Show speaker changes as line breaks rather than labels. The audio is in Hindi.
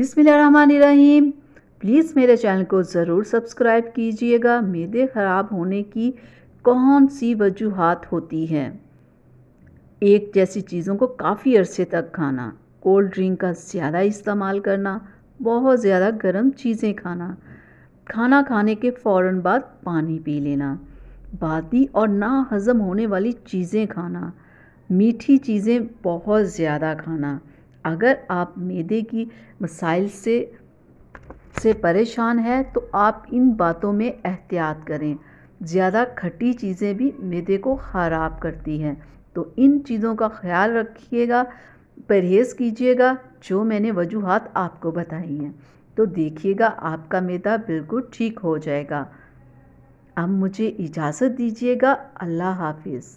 बिसमीम प्लीज़ मेरे चैनल को ज़रूर सब्सक्राइब कीजिएगा मैदे ख़राब होने की कौन सी वजूहत होती है एक जैसी चीज़ों को काफ़ी अरसे तक खाना कोल्ड ड्रिंक का ज़्यादा इस्तेमाल करना बहुत ज़्यादा गर्म चीज़ें खाना खाना खाने के फ़ौर बाद पानी पी लेना बादी और ना हज़म होने वाली चीज़ें खाना मीठी चीज़ें बहुत ज़्यादा खाना अगर आप मैदे की मसाइल से से परेशान है तो आप इन बातों में एहतियात करें ज़्यादा खट्टी चीज़ें भी मैदे को ख़राब करती हैं तो इन चीज़ों का ख्याल रखिएगा परहेज़ कीजिएगा जो मैंने वजूहत आपको बताई हैं तो देखिएगा आपका मैदा बिल्कुल ठीक हो जाएगा अब मुझे इजाज़त दीजिएगा अल्लाह हाफिज़